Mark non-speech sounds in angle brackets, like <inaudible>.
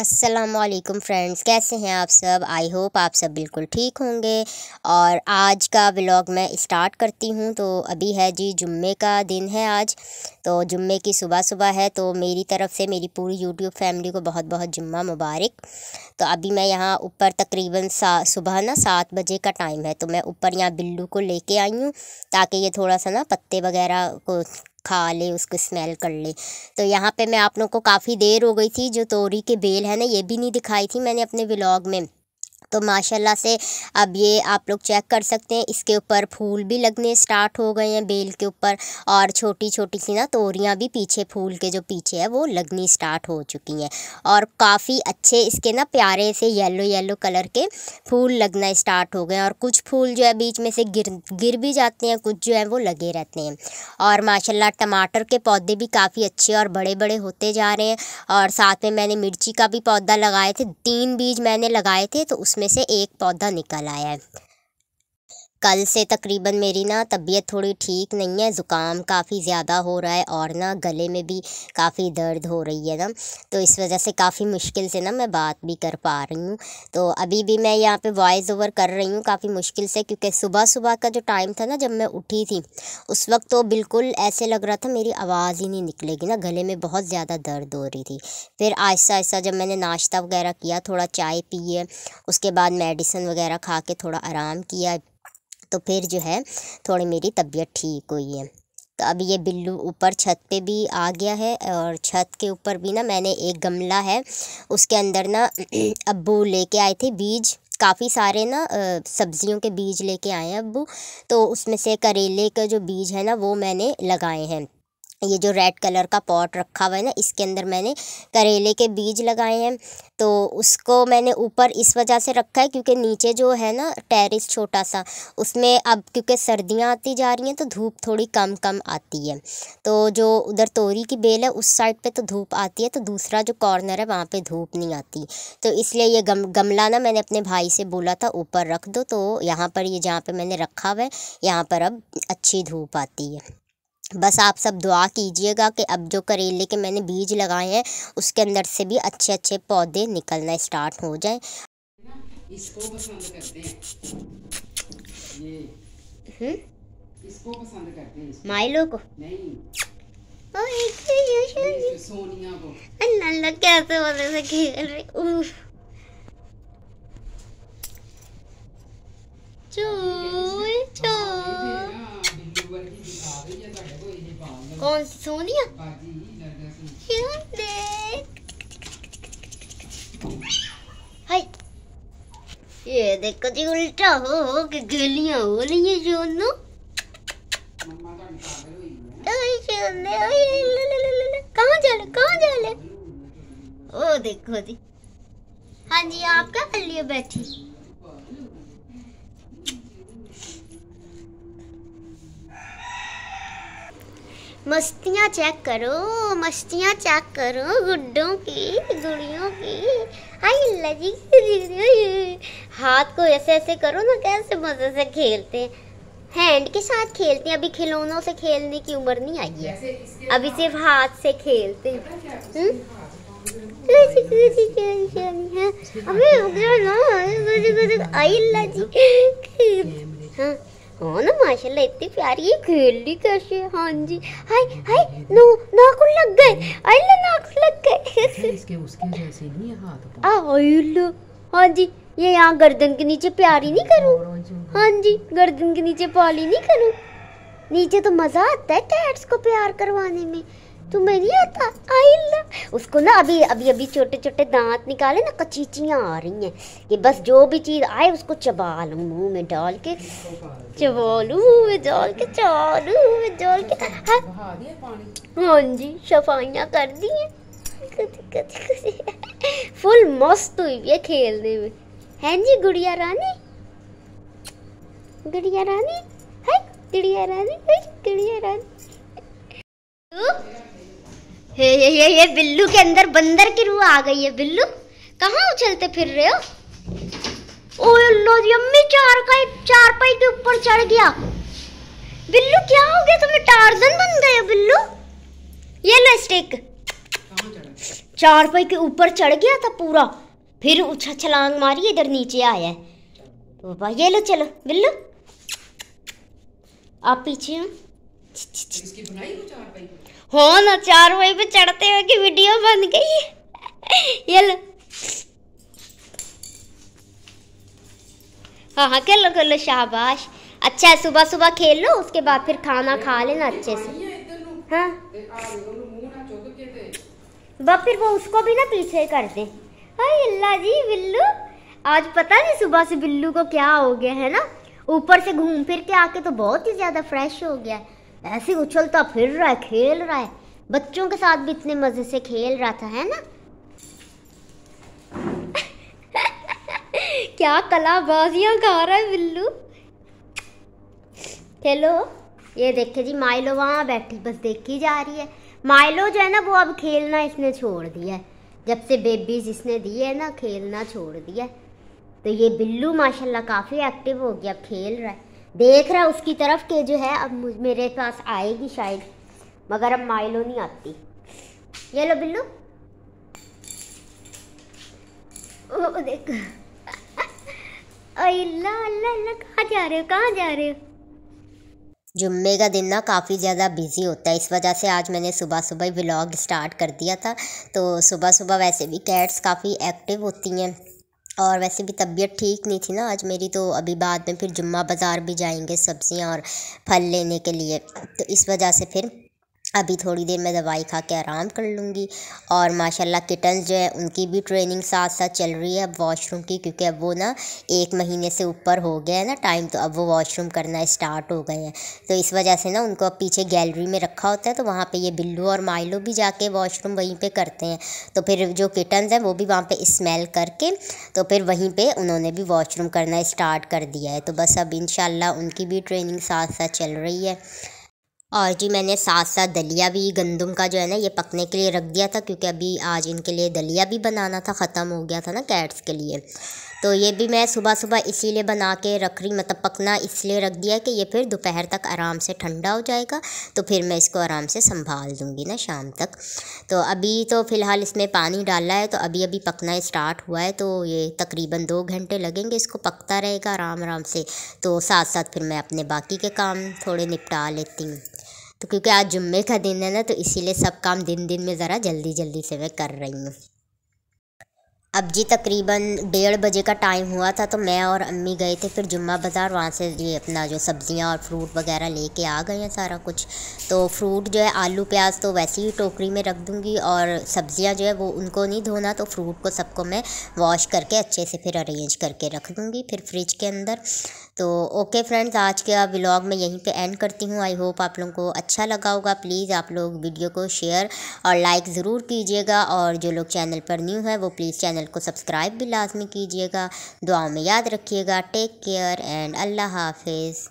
Aslam friends कैसे हैं आप सब आई होप आप सब बिल्कुल ठीक होंगे और आज का ब्लॉग मैं स्टार्ट करती हूँ तो अभी है जी जुम्मे का दिन है आज तो जुम्मे की सुबह सुबह है तो मेरी तरफ से मेरी पूरी यूट्यूब फैमिली को बहुत बहुत जुम्मा मुबारक तो अभी मैं यहाँ ऊपर तकरीबन सा सुबह ना सात बजे का टाइम है तो मैं ऊपर यहाँ बिल्लू को लेके आई हूँ ताकि ये थोड़ा सा ना पत्ते वगैरह को खा ले उसको स्मेल कर ले तो यहाँ पे मैं आप लोगों को काफ़ी देर हो गई थी जो तोरी के बेल है ना ये भी नहीं दिखाई थी मैंने अपने व्लॉग में तो माशाल्लाह से अब ये आप लोग चेक कर सकते हैं इसके ऊपर फूल भी लगने स्टार्ट हो गए हैं बेल के ऊपर और छोटी छोटी सी ना तोरियाँ भी पीछे फूल के जो पीछे है वो लगनी स्टार्ट हो चुकी हैं और काफ़ी अच्छे इसके ना प्यारे से येलो येलो कलर के फूल लगना स्टार्ट हो गए और कुछ फूल जो है बीच में से गिर गिर भी जाते हैं कुछ जो है वो लगे रहते हैं और माशाल्लाह टमाटर के पौधे भी काफ़ी अच्छे और बड़े बड़े होते जा रहे हैं और साथ में मैंने मिर्ची का भी पौधा लगाए थे तीन बीज मैंने लगाए थे तो उसमें में से एक पौधा निकल आया है कल से तकरीबन मेरी ना तबीयत थोड़ी ठीक नहीं है ज़ुकाम काफ़ी ज़्यादा हो रहा है और ना गले में भी काफ़ी दर्द हो रही है ना तो इस वजह से काफ़ी मुश्किल से ना मैं बात भी कर पा रही हूँ तो अभी भी मैं यहाँ पे वॉइस ओवर कर रही हूँ काफ़ी मुश्किल से क्योंकि सुबह सुबह का जो टाइम था ना जब मैं उठी थी उस वक्त तो बिल्कुल ऐसे लग रहा था मेरी आवाज़ ही नहीं निकलेगी ना गले में बहुत ज़्यादा दर्द हो रही थी फिर आहिस्ता आहिस्ता जब मैंने नाश्ता वगैरह किया थोड़ा चाय पिए उसके बाद मेडिसिन वगैरह खा के थोड़ा आराम किया तो फिर जो है थोड़ी मेरी तबीयत ठीक हुई है तो अब ये बिल्लू ऊपर छत पे भी आ गया है और छत के ऊपर भी ना मैंने एक गमला है उसके अंदर ना ले <clears throat> लेके आए थे बीज काफ़ी सारे ना सब्जियों के बीज लेके आए हैं अबू तो उसमें से करेले का जो बीज है ना वो मैंने लगाए हैं ये जो रेड कलर का पॉट रखा हुआ है ना इसके अंदर मैंने करेले के बीज लगाए हैं तो उसको मैंने ऊपर इस वजह से रखा है क्योंकि नीचे जो है ना टेरिस छोटा सा उसमें अब क्योंकि सर्दियाँ आती जा रही हैं तो धूप थोड़ी कम कम आती है तो जो उधर तोरी की बेल है उस साइड पे तो धूप आती है तो दूसरा जो कॉर्नर है वहाँ पर धूप नहीं आती तो इसलिए ये गम गमला ना मैंने अपने भाई से बोला था ऊपर रख दो तो यहाँ पर ये जहाँ पर मैंने रखा हुआ है यहाँ पर अब अच्छी धूप आती है बस आप सब दुआ कीजिएगा कि अब जो करेले के मैंने बीज लगाए हैं उसके अंदर से भी अच्छे अच्छे पौधे निकलना स्टार्ट हो जाए इसको पसंद करते हैं ये हम्म? इसको पसंद करते हैं माइलो को नहीं सोनिया को कैसे चू कौन सी सोनिया हाय ये देखो जी उल्टा हो हो के गलियां हो रही है जोनो कहाँ जाले कहाँ जाले तो ओ देखो जी हाँ जी आप क्या बैठी मस्तियाँ चेक करो मस्तियाँ चेक करो गुड्डों की गुड़ियों की आई लजी हाथ को ऐसे ऐसे करो ना कैसे मज़े से खेलते हैं हैंड के साथ खेलते हैं अभी खिलौनों से खेलने की उम्र नहीं आई है अभी सिर्फ हाथ से खेलते हैं हम्म? अबे ना आई लजी हाँ हाँ ना माशाल्लाह इतनी प्यारी है खेली कैसे हाँ जी हाय हाय नो नाखून लग गए अल्लाह नाखून लग गए इसके उसके जैसे नहीं है हाथ पर आ अल्लाह हाँ जी ये यहाँ गर्दन के नीचे प्यारी नहीं करूँ हाँ जी हाँ हाँ गर्दन के नीचे पाली नहीं करूँ नीचे तो मज़ा आता है कैट्स को प्यार करवाने में तुम्हें तो मेरी आता आई लव उसको ना अभी अभी अभी छोटे छोटे दांत निकाले ना कचीचियाँ आ रही हैं ये बस जो भी चीज़ आए उसको चबा लूँ मुँह में डाल के चबा लूँ मुँह में डाल के चबा लूँ मुँह में डाल के हाँ, हाँ जी सफाइयाँ कर दी हैं फुल मस्त हुई है खेलने में हैं जी गुड़िया रानी गुड़िया रानी है गुड़िया रानी गुड़िया रानी हे हे हे हे बिल्लू के अंदर बंदर की रूह आ गई है बिल्लू कहाँ उछलते फिर रहे हो ओ लो अम्मी चार का एक चार पाई के ऊपर चढ़ गया बिल्लू क्या हो गया तुम्हें टारजन बन गए हो बिल्लू ये लो स्टिक चार पाई के ऊपर चढ़ गया था पूरा फिर उछा छलांग मारी इधर नीचे आया है बाबा तो ये लो चलो बिल्लू आप पीछे हो इसकी बुनाई हो चार पाई हो ना चार भाई पे चढ़ते हुए की वीडियो बन गई ये लो हाँ हाँ खेलो खेलो शाबाश अच्छा है सुबह सुबह खेल लो उसके बाद फिर खाना खा तो लेना अच्छे से हाँ फिर वो उसको भी ना पीछे कर दे हाय अल्लाह जी बिल्लू आज पता नहीं सुबह से बिल्लू को क्या हो गया है ना ऊपर से घूम फिर के आके तो बहुत ही ज़्यादा फ्रेश हो गया है ऐसे उछलता फिर रहा है खेल रहा है बच्चों के साथ भी इतने मज़े से खेल रहा था है ना <laughs> क्या कलाबाजियाँ खा रहा है बिल्लू चलो ये देखे जी माइलो वहां बैठी बस देखी जा रही है माइलो जो है ना वो अब खेलना इसने छोड़ दिया है जब से बेबीज इसने दी है ना खेलना छोड़ दिया तो ये बिल्लू माशाल्लाह काफ़ी एक्टिव हो गया अब खेल रहा है देख रहा उसकी तरफ के जो है अब मेरे पास आएगी शायद मगर अब माइलो नहीं आती ये लो बिल्लू ओ देख कहाँ जा रहे हो कहाँ जा रहे हो जुम्मे का दिन ना काफ़ी ज़्यादा बिज़ी होता है इस वजह से आज मैंने सुबह सुबह ही ब्लॉग स्टार्ट कर दिया था तो सुबह सुबह वैसे भी कैट्स काफ़ी एक्टिव होती हैं और वैसे भी तबीयत ठीक नहीं थी ना आज मेरी तो अभी बाद में फिर जुम्मा बाज़ार भी जाएंगे सब्ज़ियाँ और फल लेने के लिए तो इस वजह से फिर अभी थोड़ी देर मैं दवाई खा के आराम कर लूँगी और माशाल्लाह किटन्स जो है उनकी भी ट्रेनिंग साथ साथ चल रही है अब वॉशरूम की क्योंकि अब वो ना एक महीने से ऊपर हो गया है ना टाइम तो अब वो वॉशरूम करना स्टार्ट हो गए हैं तो इस वजह से ना उनको अब पीछे गैलरी में रखा होता है तो वहाँ पर ये बिल्लू और माइलो भी जाके वॉशरूम वहीं पर करते हैं तो फिर जो किटन्स हैं वो भी वहाँ पर स्मेल करके तो फिर वहीं पर उन्होंने भी वॉशरूम करना इस्टार्ट कर दिया है तो बस अब इन उनकी भी ट्रेनिंग साथ साथ चल रही है और जी मैंने साथ साथ दलिया भी गंदम का जो है ना ये पकने के लिए रख दिया था क्योंकि अभी आज इनके लिए दलिया भी बनाना था ख़त्म हो गया था ना कैट्स के लिए तो ये भी मैं सुबह सुबह इसीलिए बना के रख रही मतलब पकना इसलिए रख दिया कि ये फिर दोपहर तक आराम से ठंडा हो जाएगा तो फिर मैं इसको आराम से संभाल दूँगी ना शाम तक तो अभी तो फ़िलहाल इसमें पानी डाला है तो अभी अभी पकना स्टार्ट हुआ है तो ये तकरीबन दो घंटे लगेंगे इसको पकता रहेगा आराम आराम से तो साथ साथ फिर मैं अपने बाकी के काम थोड़े निपटा लेती हूँ तो क्योंकि आज जुम्मे का दिन है ना तो इसीलिए सब काम दिन दिन में ज़रा जल्दी जल्दी से मैं कर रही हूँ अब जी तकरीबन डेढ़ बजे का टाइम हुआ था तो मैं और अम्मी गए थे फिर जुम्मा बाज़ार वहाँ से ये अपना जो सब्ज़ियाँ और फ्रूट वगैरह लेके आ गए हैं सारा कुछ तो फ्रूट जो है आलू प्याज तो वैसे ही टोकरी में रख दूँगी और सब्ज़ियाँ जो है वो उनको नहीं धोना तो फ्रूट को सबको मैं वॉश करके अच्छे से फिर अरेंज करके रख दूँगी फिर फ्रिज के अंदर तो ओके फ्रेंड्स आज का ब्लॉग मैं यहीं पे एंड करती हूँ आई होप आप लोगों को अच्छा लगा होगा प्लीज़ आप लोग वीडियो को शेयर और लाइक ज़रूर कीजिएगा और जो लोग चैनल पर न्यू है वो प्लीज़ चैनल चैनल को सब्सक्राइब भी लाजमी कीजिएगा दुआ में याद रखिएगा टेक केयर एंड अल्लाह हाफिज़